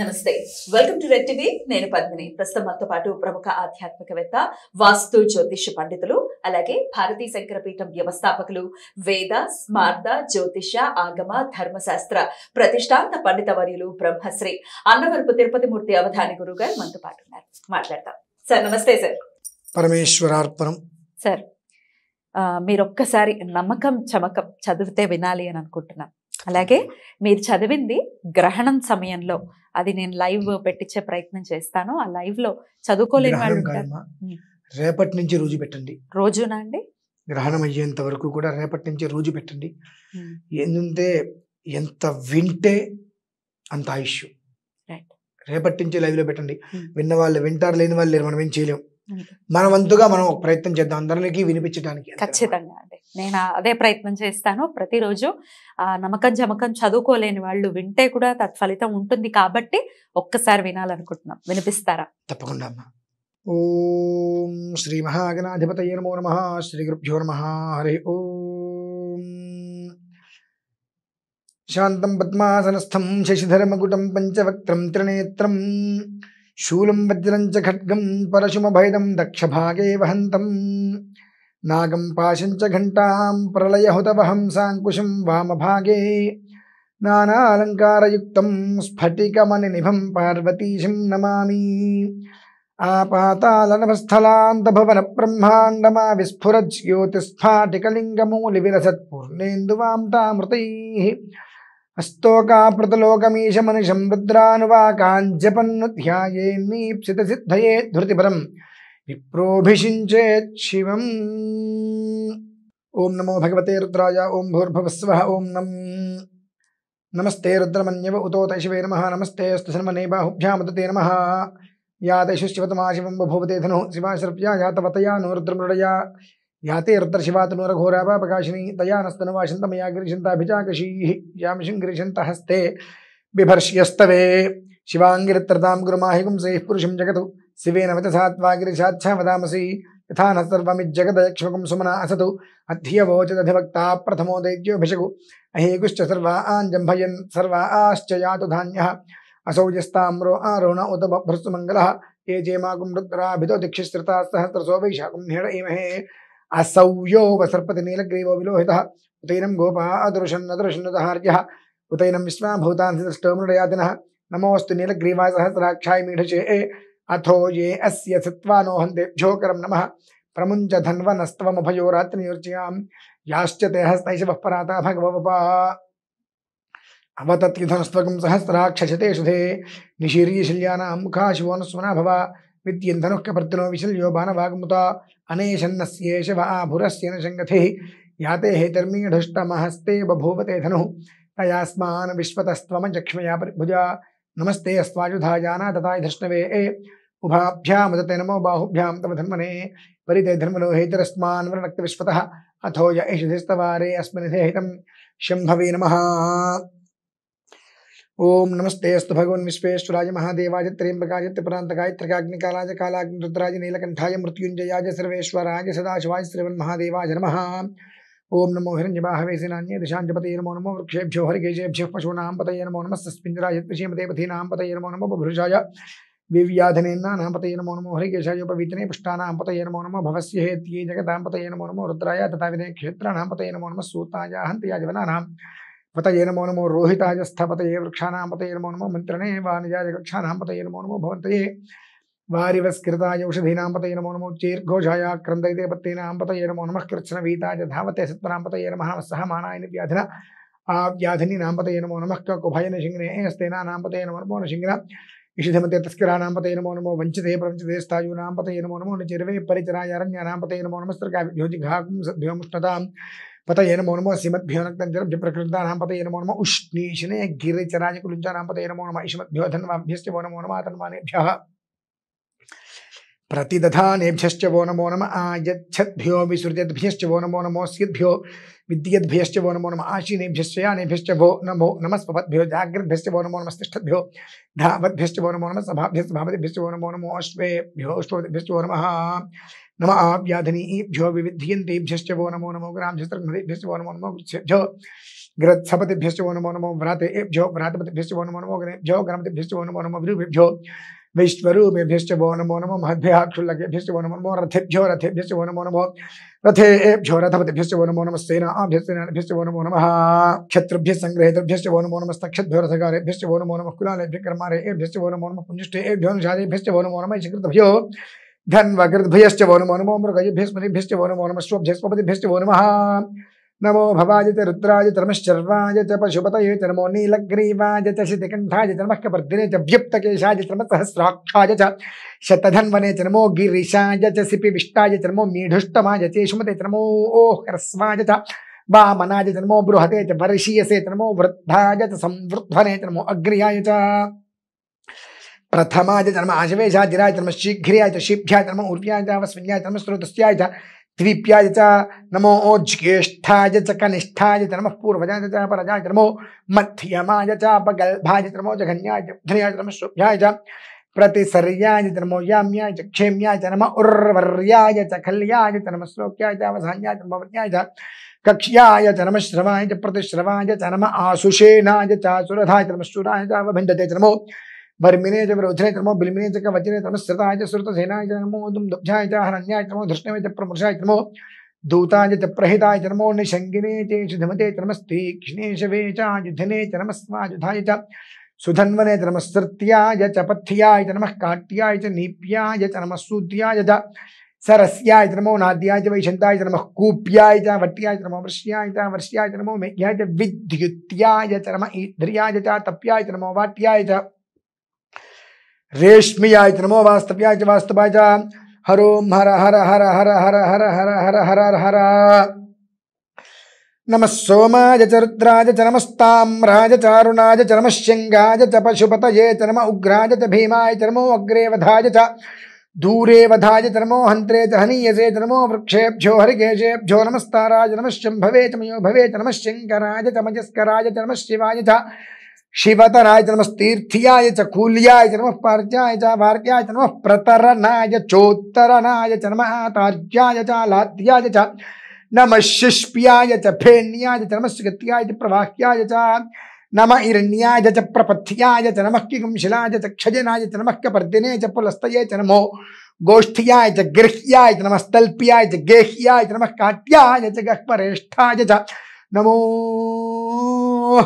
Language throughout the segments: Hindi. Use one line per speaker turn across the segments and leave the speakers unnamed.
నమస్తే వెల్కమ్ టు రెడ్ టీవీ నేను పద్మిని ప్రస్తుతం మనతో పాటు ప్రముఖ ఆధ్యాత్మికవేత్త వాస్తు జ్యోతిష పండితులు అలాగే భారతీయ పీఠం వ్యవస్థాపకులు వేద స్మార్థ జ్యోతిష ఆగమ ధర్మశాస్త్ర ప్రతిష్టాంత పండిత వర్యులు బ్రహ్మశ్రీ అన్నవరపు తిరుపతి మూర్తి అవధాని గురువు గారు మనతో పాటు ఉన్నారు మాట్లాడతాం సార్ నమస్తే సార్
పరమేశ్వరార్పణం
సార్ మీరు ఒక్కసారి నమ్మకం చమకం చదివితే వినాలి అని అనుకుంటున్నాం అలాగే మీరు చదివింది గ్రహణం సమయంలో అది నేను లైవ్ పెట్టించే ప్రయత్నం చేస్తాను ఆ లైవ్ లో చదువుకోలేని
రేపటి నుంచి రోజు పెట్టండి
రోజునా అండి
గ్రహణం అయ్యేంత వరకు కూడా రేపటి నుంచి రోజు పెట్టండి ఎందుకంటే ఎంత వింటే అంత ఆయుష్ రేపటి నుంచి లైవ్లో పెట్టండి విన్న వాళ్ళు వింటారు లేని వాళ్ళు లేరు మనం ఏం చేయలేము మనం అంతగా మనం ప్రయత్నం చేద్దాం అందరికీ వినిపించడానికి ఖచ్చితంగా అండి
నేను అదే ప్రయత్నం చేస్తాను ప్రతిరోజు ఆ నమ్మకం జమకం చదువుకోలేని వాళ్ళు వింటే కూడా తత్ఫలితం ఉంటుంది కాబట్టి ఒక్కసారి వినాలనుకుంటున్నాం వినిపిస్తారా
తప్పకుండా అమ్మా ఓం శ్రీ మహాగణాధిపత నమో నమ శ్రీ గురుభ్యో నమ హరి శాంతం పద్మాసనస్థం శశిధరమకుటం పంచవక్త్రం త్రినేత్రం శూలం వజ్రంచ ఖడ్గం పరశుమభైదం దక్షభాగే వహంతం నాగం పాశంచ ఘంటాం ప్రళయహుతవహంసాంకుశం వామభాగే నానాలంకారయుక్తం స్ఫటికమణినిభం పార్వతీశం నమామి ఆపాతాలనభస్థలాంతభువన బ్రహ్మాండమా విస్ఫురజ్యోతిస్ఫాటికలింగమూలివిలసత్పూర్ణేందువాం తామృతై అస్తోకాపృతలోకమీశమనిషం రుద్రానువాకాంజపన్నుధ్యాయేన్నీప్సితసిద్ధయే ధృతిపరం విప్రోభిషించేత్ శివం ఓం నమో భగవతే రుద్రాయ ఓం భూర్భవస్వ ఓం నం నమస్తే రుద్రమన్యవ ఉతోతైశివే నమ నమస్తే అస్తు సన్మనే బాహుభ్యామతతే నమ యా తైషుశివతమా శివం బభూవతే ధను శివాశ్రవ్యా యా తవతయా నో రుద్రమృడయా याते यर्तर्शिवातनुरघोरापापकाशिनी तया नस्तनुवाशन्त मया गिरिशन्ताभिचाकशीः यामिषं गिरिशन्त हस्ते बिभर्ष्यस्तवे शिवाङ्गिरित्रतां गुरुमाहि पुंसेः पुरुषं जगतु शिवेन वचसात्वा गिरिशाच्छा वदामसि यथा न सर्वमिज्जगदयक्ष्मकं सुमना असतु अध्यवोचदधिवक्ता प्रथमो दैत्योभिषगु अहेकुश्च सर्वा आञ्जम्भयन् सर्वा आश्च यातु धान्यः असौजस्ताम्रो आरोण उत बभ्रस्तु ये जेमाकुं रुद्राभितो दिक्षिश्रिताः सहस्रसो वैशाकुं हेड इमहे असौयो वसर्पतिनीलग्रीवो विलोहितः उतैनं गोपः अदृशन्नदृशन्नदहार्यः उतैनं विश्वाभूतान्सितष्टोमृडयादिनः नमोऽस्तु नीलग्रीवाय सहस्राक्षाय मीढचे अथो ये अस्य सित्वा नोहन्तेभ्योकरं नमः प्रमुञ्च धन्वनस्त्वमभयो रात्रिनियुर्जयां याश्च नम हस्तैशवः पराता भगवपा अवतत्युधनस्त्वकं सहस्राक्षशतेषु ते निशीर्यशिल्यानां मुखाशिवोऽनुस्मना भवा नित्यन्धनुःकपर्तनो विशल्यो वाग्मुता अनेशन्नस्येष न शङ्गथिः याते हेतर्मीढुष्टमहस्ते बभूवते धनुः तयास्मान् विश्वतस्त्वमचक्ष्मया परिभुजा नमस्ते जाना तथा धृष्णवे ए उभाभ्यामुदते नमो बाहुभ्यां तव धन्मने परिते धर्मनो हेतरस्मान् वृणक्तविश्वतः अथो य एषधिस्तवारे अस्मिन् हितं शम्भवे नमः ओम नमस्ते अस्त भगवन विश्वेश्वराय महादेवाय त्र्यंबकाय त्रिपुरांतकाय त्रिकाग्निकालाय कालाग्निरुद्राय नीलकंठाय मृत्युंजयाय सर्वेश्वराय सदाशिवाय श्रीवन महादेवाय नम ओम नमो हिरण्यवाहवे सेनान्ये नमो नमो वृक्षेभ्यो हरिकेशेभ्यः पशूना पतये नमो नमः सस्पिञ्जराय त्रिशीमते पथीनां पतये नमो नमो बभृशाय विव्याधनेन्नानां पतये नमो नमो उपवीतने पुष्टा पतये नमो नमो भवस्य हेत्ये जगतां पतये नमो नमो रुद्राय तथा विधे क्षेत्राणां पतये नमो नमः सूताय हन्त्याय जवनानां पतये नमो नमो वृक्षाण वृक्षाणां ये नमो नमो कक्षाण वानिजाजकक्षाणां ये नमो नमो औषधीना पत ये नमो नमो चीर्घोषाया पत्तीना पत ये नमो नमः कृत्स्नवीताय धावते पत ये नमः सह आव्याधिनी नाम पत ये नमो नमः कुभयन नाम पत ये नमो नमो नशिङ्ग्ना इषिधमते पत ये नमो नमो प्रवंचते स्थायूना पत ये नमो नमो निचिर्वे परिचराय पत ये नमो नमस्त्रकाभ्यो जिघाकुंसद्भ्योमुष्णताम् पतये नमो नमः श्रीमद्भ्योनक्तञ्जलम् जप्रकृतानां पतये नमो नमः उष्णीशने गिरिचराजकुलुञ्चानां पतये नमो नमः ईश्मद्भ्यो धन्वाभ्यश्च वो नमो नमः तन्मानेभ्यः प्रतिदधानेभ्यश्च वो नमो नम आयच्छद्भ्यो विसृजद्भ्यश्च वो नमो नमोऽस्यद्भ्यो विद्यद्भ्यश्च वो नमो नम आशीनेभ्यश्च यानेभ्यश्च वो नमो नमस्पभद्भ्यो जागृद्भ्यश्च वो नमो नमस्तिष्ठद्भ्यो धावद्भ्यश्च वो नमो नमः सभाभ्यश्च भावद्भ्यश्च वो नमो नमो अश्वेभ्यो वो नमः नम आव्याधनीभ्यो विविध्यन्तेभ्यश्च वो नमो नमो ग्राम्यस्त्रेभ्यश्च नमो नमो झ ग्रत्सपतिभ्यश्च नमो नमो व्रातेभ्यो व्रातपतिभ्यश्च वो नमो नमो ग्रेभ्यो ग्रामतिभ्यश्च वो नमो नमो विरुभ्यो विश्वरूपेभ्यश्च वो नमो नमो महद्भ्यः क्षुल्लकेभ्यश्च वो नमो नमो रथेभ्यो रथेभ्यश्च वो नमो नमो रथेभ्यो रथपतिभ्यश्च वो नमो नमः सेनाभ्यश्च वो नमो नमः क्षत्रभ्य सङ्ग्रहेतृभ्यश्च वो नमो नमस्तक्षद्भ्यो रथकारेभ्यश्च वो नमो नमः कुलालेभ्यः कर्मारेभ्यश्च वो नमो नमः पुञ्जिष्टेभ्यो निषादेभ्यश्च वो नमो नमः शकृतभ्यो धन्व कृतभयश्च वो नमो नमो मृगजभिस्मृतिभिश्च वो नमो नमस्वभ्यस्वपतिभिश्च वो नमः नमो भवाय च रुद्राय च रमश्चर्वाय च पशुपतये च नमो नीलग्रीवाय च शितिकण्ठाय नमः कपर्दिने च व्युप्तकेशाय च नमसहस्राक्षाय च शतधन्वने च नमो गिरिशाय च सिपिविष्टाय च नमो मीढुष्टमाय च शुमते च नमो ओः ह्रस्वाय च वामनाय च नमो बृहते च वर्षीयसे च नमो वृद्धाय च संवृद्धने च नमो अग्र्याय च प्रथमाय धर्म आशवेशाधिराय धर्म शीघ्रियाय च शीभ्याय धर्म उर्व्याय वस्विन्याय धर्म स्रोतस्याय च द्वीप्याय च नमो ज्येष्ठाय च कनिष्ठाय धर्म पूर्वजाय च परजाय धर्मो मध्यमाय च अपगल्भाय धर्मो जघन्याय धन्याय धर्म शुभ्याय च प्रतिसर्याय धर्मो याम्याय च क्षेम्याय च नम उर्वर्याय च खल्याय धर्म नम श्लोक्याय च अवधान्याय धर्मवर्याय च कक्ष्याय च श्रवाय च प्रतिश्रवाय च नम आशुषेणाय चासुरधाय धर्मशूराय च अवभिन्दते धर्मो भर्मिने च विरोधनेत्रमो बिल्मिने वज्रनेतनुसृताय च श्रुतसेनाय च नमो दुब्धाय च हरण्याय नमो धृष्णवे च प्रमृषाय नमो दूताय च प्रहिताय च नमो निषङ्गिने चेषुधमते च नमस्तीक्ष्णेशवे च युधने च नमस्वायुधाय च सुधन्वने च नमस्तृत्याय च पथ्याय च नमः काट्याय च नीप्याय च नमः सूद्याय च सरस्याय च नमो नाद्याय च वैशन्ताय वट्याय च वर्ष्याय वर्ष्याय नमो मेघ्याय तप्याय वाट्याय च रेश्मियाय नमो वास्तव्या वास्तवाय हर हर हर हर हर हर हर हर हर हर हर नमः सोमाय चरुद्राज च नमस्ताम्राज चारुणाज च नम शिंगाज च पशुपतये च नम उग्राज च भीमाय च नमो अग्रेवधाय च दूरे वधाय च नमो हंत्रे च हनीयसे च नमो वृक्षेभ्यो हरिकेशेभ्यो नमस्ताराज नम शम्भवे च मयो भवे च नमः शङ्कराय च मजस्कराज च नमः शिवाय च शिवतनाय जन्म तीर्थियाय च कूल्याय जन्म पर्याय च वार्याय जन्म प्रतरनाय चोत्तरनाय जन्म आतार्याय च लाध्याय च नम शिष्प्याय च फेन्याय जन्म सुगत्याय च प्रवाह्याय च नम इरण्याय च प्रपथ्याय च नमः किगुंशिलाय च क्षजनाय च नमः कपर्दिने च पुलस्तये च नमो गोष्ठियाय च गृह्याय च नमः स्तल्प्याय च गेह्याय च नमः काट्याय च गह्परेष्ठाय च नमो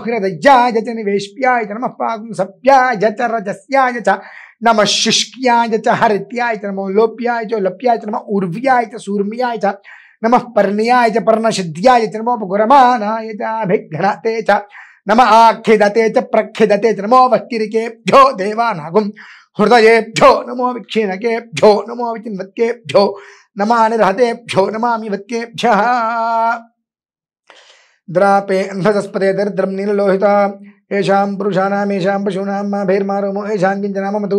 हृदयाय निवेश्याय च नमः पागुंसभ्याय च रजस्याय च नमः शुष्क्याय च हरत्याय च नमो लोप्याय च लप्याय च नम उर्व्याय च सूर्म्याय च नम पर्ण्याय च पर्णसिद्ध्याय च नमो गुरमानाय चाभिघ्नते च नम आखिदते च प्रखिदते च नमो वक्तिरिकेभ्यो देवानागुं हृदयेभ्यो नमो विक्षीणकेभ्यो नमो नमा नमानिर्हतेभ्यो नमामि वत्केभ्यः ద్రాపే అంధజస్పదే దరిద్రం నీలలోహిత ఏషాం పురుషాణామేషాం పశూనాం మా భైర్మారోమో ఏషాం కించనామతు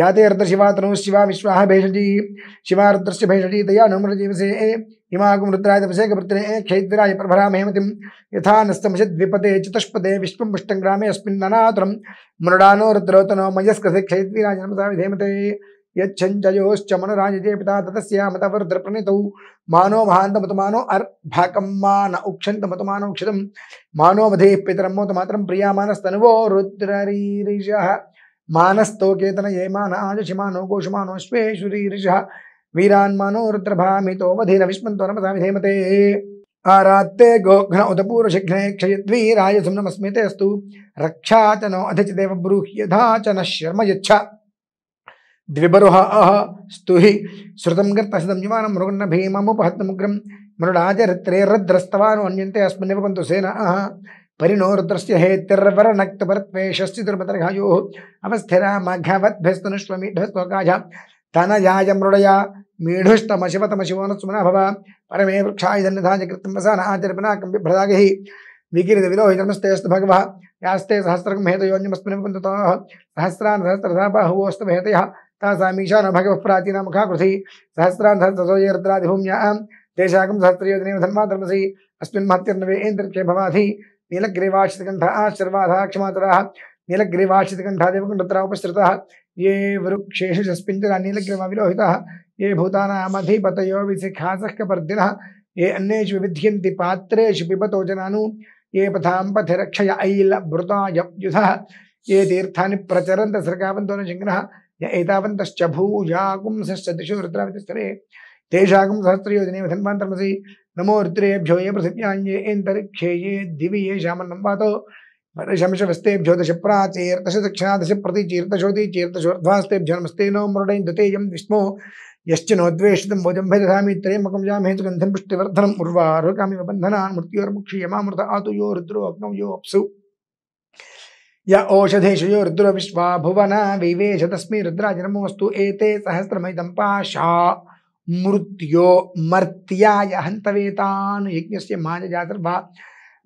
యాతే రద్రశివాతను శివా విశ్వాహ భేషజీ శివారుద్రస్య భేషజీ తయా నమృజీవసే ఇమాగం రుద్రాయ తపసేకపుత్రే క్షైద్రాయ ప్రభరామేమతిం యథా నస్తమషద్విపతే చతుష్పదే విశ్వం పుష్టం గ్రామే అస్మిన్ ననాతురం మృడానో క్షైద్విరాజ నమసా విధేమతే यच्छञ्जयोश्चमन राजजेपिता ततस्यामतवर्द्रप्रणीतौ मानो भान्तमतमानो अर्भकं मान उक्षन्तमतमानोक्षितं मानो मधेः पितरं मोतमातरं प्रियामानस्तनुवो रुद्ररीरिषः मानस्तोकेतन ये मान आजशिमानो गोषुमानोऽश्वेश्वरीरिषः वीरान्मानो रुद्रभामितो वधीरविष्मन्तो नमसा विधेमते आरात्ते गोघ्न उत पूर्वशिघ्ने क्षयद्वीराय सुम्नमस्मिते अस्तु रक्षा च नो अधिच देवब्रूह्यधा च न शर्म यच्छ द्विबरुहाः स्तुहि श्रुतं गर्तशतं युवानं मृगन्न भीममुपहत्नमुग्रं मृडाजरत्रेरद्रस्तवानो अन्यन्ते अस्मिन्नेव पन्तु सेनाः परिणो रुद्रस्य हेतिर्वरनक्तपरत्वे षष्टिदुर्मदर्घायोः अवस्थिरामघवद्भ्यस्तनुष्वमीढस्त्वकाय तनयाय मृडया मीढुष्टमशिवतमशिवोनस्मना भव परमे वृक्षाय धन्यधाय कृतं वसाना आचरपनाकं बिभ्रदागिः विकीर्त विलोहि नमस्तेऽस्तु भगवः यास्ते सहस्रकं हेतयोऽन्यमस्मिन् पन्तुतः सहस्रान् सहस्रधा बाहुवोऽस्तु हेतयः तासामीशान भगवप्राचीना मुखाकृषि सहस्रान् सहस्रसोयर्द्रादिभूम्यां तेषाकं सहस्रयोजनेव धन्वा धर्मसी अस्मिन् महत्यर्नवे ऐन्द्रक्षे भवाधि नीलग्रीवाश्रितकण्ठः आशीर्वादा क्षमातराः नीलग्रीवाश्रितकण्ठा देवकुण्डत्र उपसृतः ये वृक्षेषु नीलग्रीवा नीलग्रीमविलोहिताः ये भूतानाधिपत विशिखासः ये अन्येषु विभिध्यन्ति पात्रु पिबत जनानु ये पथाम्पथिरक्षय युध ये तीर्था प्रचरंत सृगावंत न एतावन्तश्च भूजागुंसश्च दिशो रुद्रावितस्तरे तेषागं सहस्रयोजने धन्वान्तरमसि नमो रुद्रेभ्यो ये पृथिव्यान्ये एन्तरिक्षे ये दिवि ये श्यामन्नं वातो शमशवस्तेभ्यो दशप्राचीर्दशदक्षिणादश नमस्ते नो मृडैन् दुतेयं विष्णो यश्च नोद्वेष्टितं भोजम्भैदधामि त्रयमकं जामहे सुगन्धं पुष्टिवर्धनम् उर्वारुकामिव बन्धनान् मृत्योर्मुक्षीयमामृत यो रुद्रो अग्नौ य रुद्र विश्वा भुवन विवेश तस्मी रुद्रा नमोऽस्तु एते सहस्रमयिदं पाशा मृत्यो मर्त्याय हन्तवेतान् यज्ञस्य माजजा सर्वा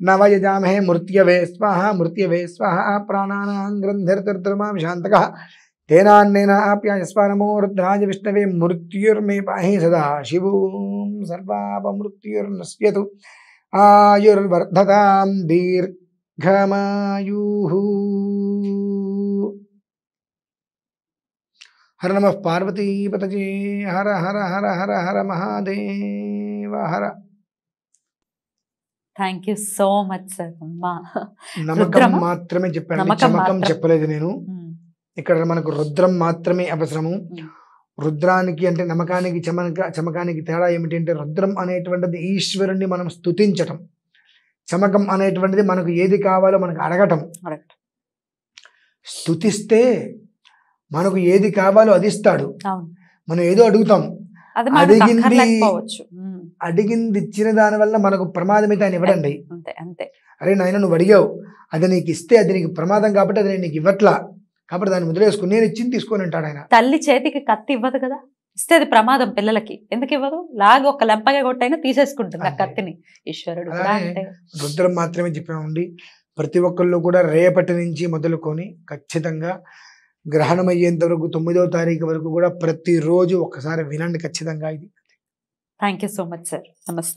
नवयजामहे मृत्यवे स्वाहा मृत्यवे स्वाहा प्राणानां ग्रन्थिर्तिर्द्रमां शान्तकः तेनान्नेनाप्यायस्व नमो रुद्राज विष्णवे मृत्युर्मे पाहि सदा शिव सर्वापमृत्युर्नश्यतु आयुर्वर्धतां दीर्घ ఘమాయూహు హర నమ పార్వతీపతజే హర హర హర హర హర మహాదేవ హర
thank you so much sir
నమ్మకం మాత్రమే చెప్పాను నమ్మకం చెప్పలేదు నేను ఇక్కడ మనకు రుద్రం మాత్రమే అవసరము రుద్రానికి అంటే నమ్మకానికి చమక చమకానికి తేడా ఏమిటంటే రుద్రం అనేటువంటిది ఈశ్వరుణ్ణి మనం స్తుతించటం చమకం అనేటువంటిది మనకు ఏది కావాలో మనకు అడగటం స్థుతిస్తే మనకు ఏది కావాలో అది ఇస్తాడు మనం ఏదో అడుగుతాం
అడిగింది
అడిగింది ఇచ్చిన దాని వల్ల మనకు ప్రమాదం అయితే ఆయన ఇవ్వడండి అరే నాయన నువ్వు అడిగావు అది నీకు ఇస్తే అది నీకు ప్రమాదం కాబట్టి అది నేను నీకు ఇవ్వట్లా కాబట్టి దాన్ని ముద్ర వేసుకుని నేను ఇచ్చింది తీసుకొని ఉంటాడు ఆయన
తల్లి చేతికి కత్తి ఇవ్వదు కదా ఇస్తే అది ప్రమాదం పిల్లలకి ఎందుకు ఇవ్వదు లాగా ఒక లెంపగా కొట్టైనా తీసేసుకుంటుంది ఆ కత్తిని ఈశ్వరుడు
రుద్రం మాత్రమే చెప్పామండి ప్రతి ఒక్కళ్ళు కూడా రేపటి నుంచి మొదలుకొని ఖచ్చితంగా గ్రహణం అయ్యేంత వరకు తొమ్మిదవ తారీఖు వరకు కూడా ప్రతిరోజు ఒకసారి వినండి ఖచ్చితంగా ఇది
థ్యాంక్ సో మచ్ సార్ నమస్తే